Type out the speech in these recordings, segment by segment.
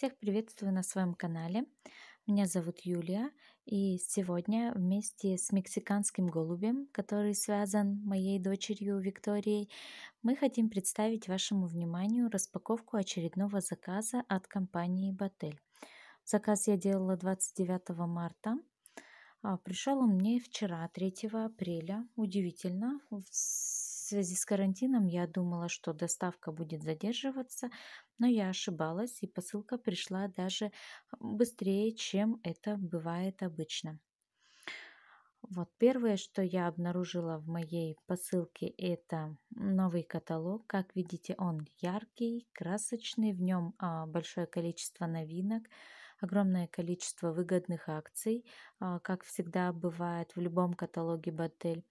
Всех приветствую на своем канале. Меня зовут Юлия, и сегодня вместе с мексиканским голубем, который связан моей дочерью Викторией, мы хотим представить вашему вниманию распаковку очередного заказа от компании Батель. Заказ я делала 29 марта. А, Пришел он мне вчера, 3 апреля. Удивительно, связи с карантином я думала, что доставка будет задерживаться, но я ошибалась, и посылка пришла даже быстрее, чем это бывает обычно. Вот первое, что я обнаружила в моей посылке, это новый каталог. Как видите, он яркий, красочный, в нем а, большое количество новинок, огромное количество выгодных акций, а, как всегда бывает в любом каталоге Батель.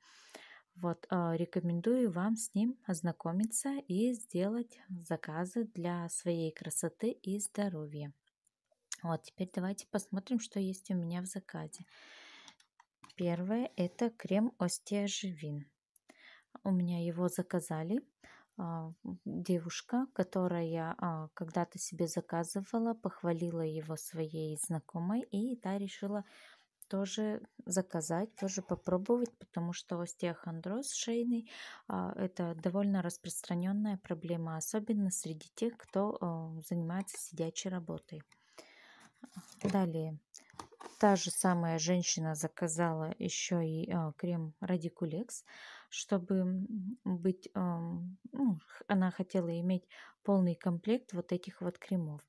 Вот, а, рекомендую вам с ним ознакомиться и сделать заказы для своей красоты и здоровья. Вот, теперь давайте посмотрим, что есть у меня в заказе. Первое – это крем Остеоживин. У меня его заказали. А, девушка, которая а, когда-то себе заказывала, похвалила его своей знакомой, и та решила тоже заказать, тоже попробовать, потому что остеохондроз шейный а, это довольно распространенная проблема, особенно среди тех, кто э, занимается сидячей работой. Далее, та же самая женщина заказала еще и э, крем Радикулекс, чтобы быть, э, ну, она хотела иметь полный комплект вот этих вот кремов.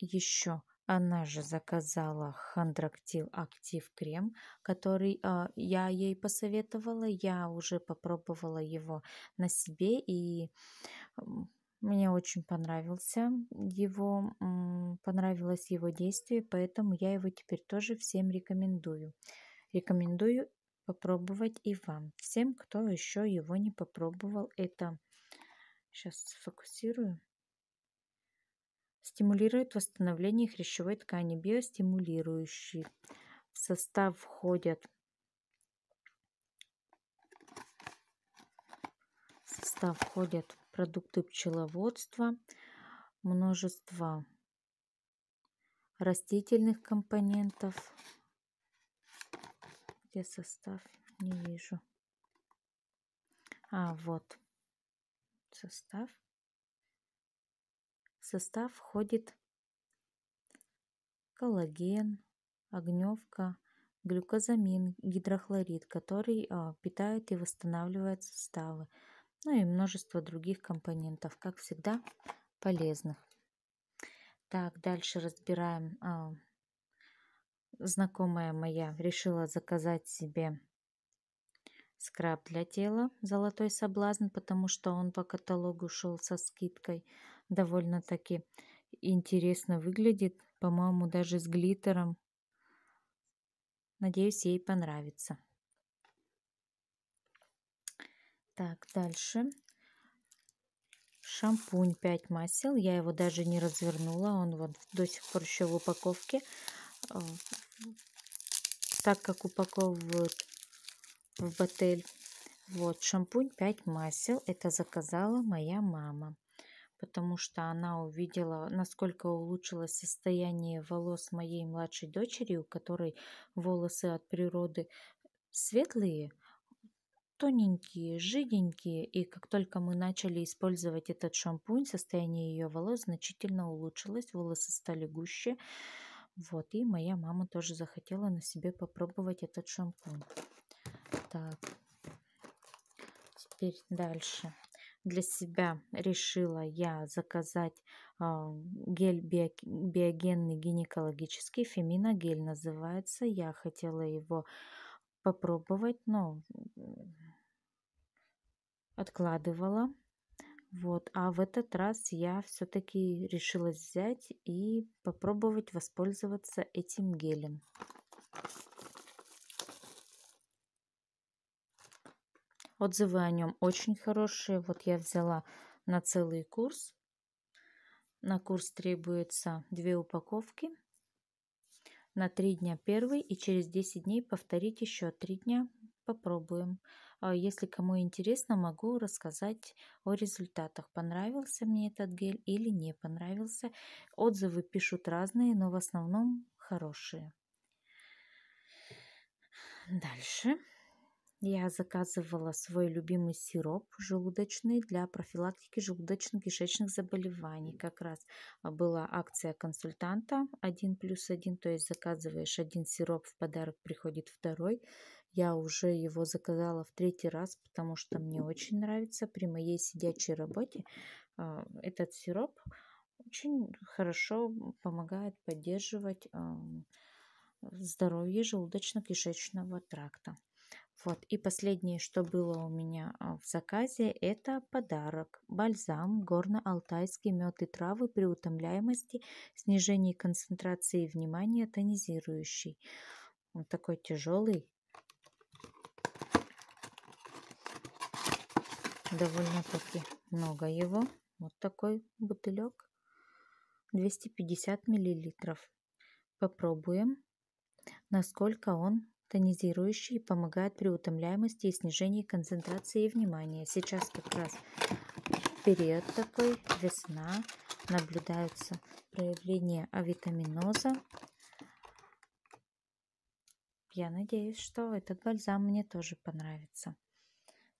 Еще она же заказала Хандрактил Актив крем, который э, я ей посоветовала. Я уже попробовала его на себе и мне очень понравился его, понравилось его действие, поэтому я его теперь тоже всем рекомендую. Рекомендую попробовать и вам. Всем, кто еще его не попробовал, это сейчас сфокусирую. Стимулирует восстановление хрящевой ткани, биостимулирующий. В состав входят в состав входят продукты пчеловодства, множество растительных компонентов. Где состав? Не вижу. А, вот состав состав входит коллаген, огневка, глюкозамин, гидрохлорид, который а, питает и восстанавливает суставы, ну и множество других компонентов, как всегда, полезных. Так, дальше разбираем. А, знакомая моя решила заказать себе Скраб для тела «Золотой соблазн», потому что он по каталогу шел со скидкой. Довольно-таки интересно выглядит, по-моему, даже с глиттером. Надеюсь, ей понравится. Так, дальше. Шампунь 5 масел. Я его даже не развернула. Он вот до сих пор еще в упаковке. А, так как упаковывают в отель. Вот, шампунь 5 масел. Это заказала моя мама, потому что она увидела, насколько улучшилось состояние волос моей младшей дочери, у которой волосы от природы светлые, тоненькие, жиденькие, и как только мы начали использовать этот шампунь, состояние ее волос значительно улучшилось, волосы стали гуще. Вот, и моя мама тоже захотела на себе попробовать этот шампунь. Так, теперь дальше. Для себя решила я заказать а, гель биогенный гинекологический. Фемина гель называется. Я хотела его попробовать, но откладывала. Вот, а в этот раз я все-таки решила взять и попробовать воспользоваться этим гелем. Отзывы о нем очень хорошие. Вот я взяла на целый курс. На курс требуется две упаковки. На три дня первый и через 10 дней повторить еще три дня. Попробуем. А если кому интересно, могу рассказать о результатах. Понравился мне этот гель или не понравился. Отзывы пишут разные, но в основном хорошие. Дальше. Я заказывала свой любимый сироп желудочный для профилактики желудочно-кишечных заболеваний. Как раз а, была акция консультанта 1 плюс 1, то есть заказываешь один сироп, в подарок приходит второй. Я уже его заказала в третий раз, потому что мне очень нравится при моей сидячей работе а, этот сироп очень хорошо помогает поддерживать здоровье желудочно-кишечного тракта. Вот, и последнее, что было у меня а, в заказе, это подарок. Бальзам, горно-алтайский мед и травы при утомляемости, снижении концентрации внимания, тонизирующий. Он такой тяжелый. Довольно-таки много его. Вот такой бутылек. 250 миллилитров. Попробуем, насколько он тонизирующий и помогает при утомляемости и снижении концентрации и внимания. Сейчас как раз период такой, весна, наблюдаются проявления авитаминоза. Я надеюсь, что этот бальзам мне тоже понравится.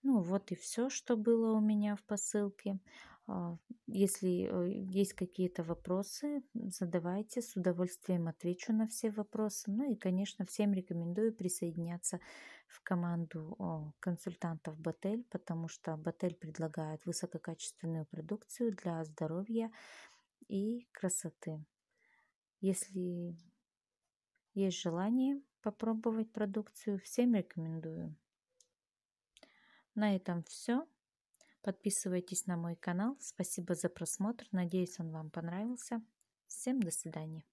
Ну вот и все, что было у меня в посылке. А, если э, есть какие-то вопросы, задавайте, с удовольствием отвечу на все вопросы. Ну и, конечно, всем рекомендую присоединяться в команду консультантов Батель, потому что Батель предлагает высококачественную продукцию для здоровья и красоты. Если есть желание попробовать продукцию, всем рекомендую. На этом все. Подписывайтесь на мой канал. Спасибо за просмотр. Надеюсь, он вам понравился. Всем до свидания.